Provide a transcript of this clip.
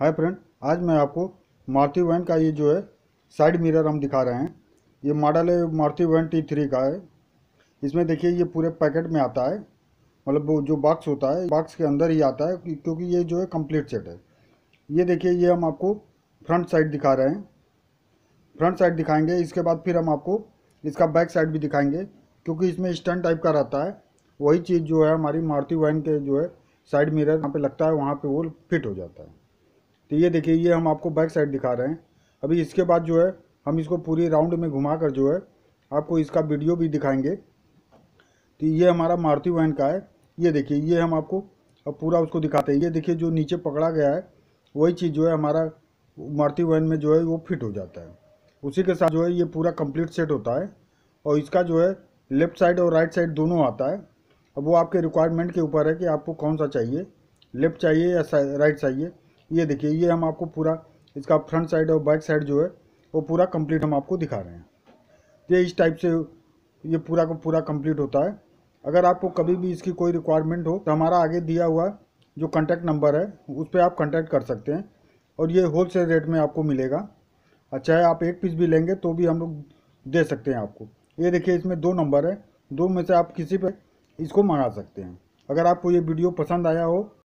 hi friend आज मैं आपको मारुति वैन का ये जो है साइड मिरर हम दिखा रहे हैं ये मॉडल है मारुति वैन टी थ्री का है इसमें देखिए ये पूरे पैकेट में आता है मतलब जो बॉक्स होता है बॉक्स के अंदर ही आता है क्योंकि ये जो है कंप्लीट सेट है ये देखिए ये हम आपको फ्रंट साइड दिखा रहे हैं फ्रंट साइड दिखाएंगे इसके बाद फिर हम आपको इसका बैक साइड भी दिखाएंगे क्योंकि इसमें स्टैंड टाइप का रहता है वही चीज़ जो है हमारी मारुति वैन के जो है साइड मिरर यहाँ पे लगता है वहाँ पे वो फिट हो जाता है तो ये देखिए ये हम आपको बैक साइड दिखा रहे हैं अभी इसके बाद जो है हम इसको पूरी राउंड में घुमा कर जो है आपको इसका वीडियो भी दिखाएंगे तो ये हमारा मारुति वैन का है ये देखिए ये हम आपको अब पूरा उसको दिखाते हैं ये देखिए जो नीचे पकड़ा गया है वही चीज़ जो है हमारा मारुति वैन में जो है वो फिट हो जाता है उसी के साथ जो है ये पूरा कंप्लीट सेट होता है और इसका जो है लेफ़्ट साइड और राइट साइड दोनों आता है अब वो आपके रिक्वायरमेंट के ऊपर है कि आपको कौन सा चाहिए लेफ़्ट चाहिए या राइट चाहिए ये देखिए ये हम आपको पूरा इसका फ्रंट साइड और बैक साइड जो है वो पूरा कंप्लीट हम आपको दिखा रहे हैं ये इस टाइप से ये पूरा का पूरा कंप्लीट होता है अगर आपको कभी भी इसकी कोई रिक्वायरमेंट हो तो हमारा आगे दिया हुआ जो कॉन्टैक्ट नंबर है उस पर आप कॉन्टैक्ट कर सकते हैं और ये होल सेल रेट में आपको मिलेगा अच्छा है आप एक पीस भी लेंगे तो भी हम लोग दे सकते हैं आपको ये देखिए इसमें दो नंबर है दो में से आप किसी पर इसको मंगा सकते हैं अगर आपको ये वीडियो पसंद आया हो